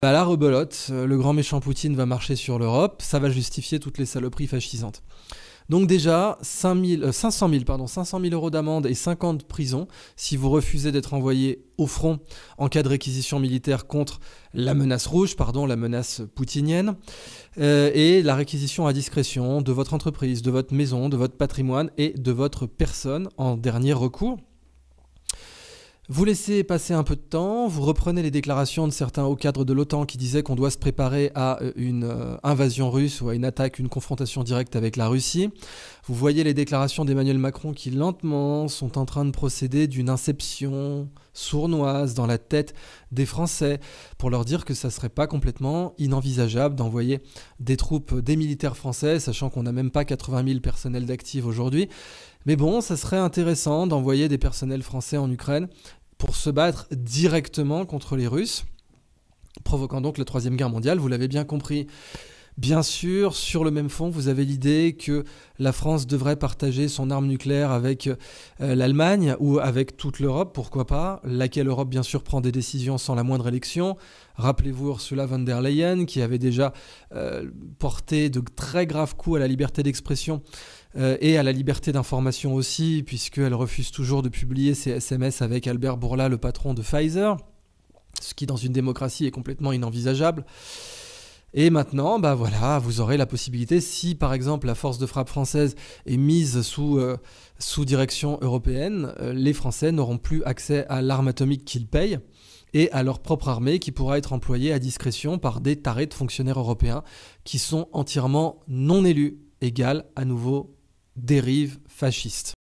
Bah la rebelote, euh, le grand méchant Poutine va marcher sur l'Europe, ça va justifier toutes les saloperies fascisantes. Donc déjà, 500 000, euh, pardon, euros d'amende et 50 prisons si vous refusez d'être envoyé au front en cas de réquisition militaire contre la menace rouge, pardon, la menace poutinienne, euh, et la réquisition à discrétion de votre entreprise, de votre maison, de votre patrimoine et de votre personne en dernier recours. Vous laissez passer un peu de temps, vous reprenez les déclarations de certains au cadre de l'OTAN qui disaient qu'on doit se préparer à euh, une euh, invasion russe ou à une attaque, une confrontation directe avec la Russie. Vous voyez les déclarations d'Emmanuel Macron qui lentement sont en train de procéder d'une inception sournoise dans la tête des Français pour leur dire que ça serait pas complètement inenvisageable d'envoyer des troupes, des militaires français, sachant qu'on n'a même pas 80 000 personnels d'actifs aujourd'hui. Mais bon, ça serait intéressant d'envoyer des personnels français en Ukraine pour se battre directement contre les Russes, provoquant donc la Troisième Guerre mondiale, vous l'avez bien compris. Bien sûr, sur le même fond, vous avez l'idée que la France devrait partager son arme nucléaire avec euh, l'Allemagne ou avec toute l'Europe, pourquoi pas, laquelle Europe, bien sûr, prend des décisions sans la moindre élection. Rappelez-vous Ursula von der Leyen, qui avait déjà euh, porté de très graves coups à la liberté d'expression euh, et à la liberté d'information aussi, puisqu'elle refuse toujours de publier ses SMS avec Albert Bourla, le patron de Pfizer, ce qui, dans une démocratie, est complètement inenvisageable. Et maintenant, bah voilà, vous aurez la possibilité, si par exemple la force de frappe française est mise sous, euh, direction européenne, euh, les Français n'auront plus accès à l'arme atomique qu'ils payent et à leur propre armée qui pourra être employée à discrétion par des tarés de fonctionnaires européens qui sont entièrement non élus, égale à nouveau dérive fasciste.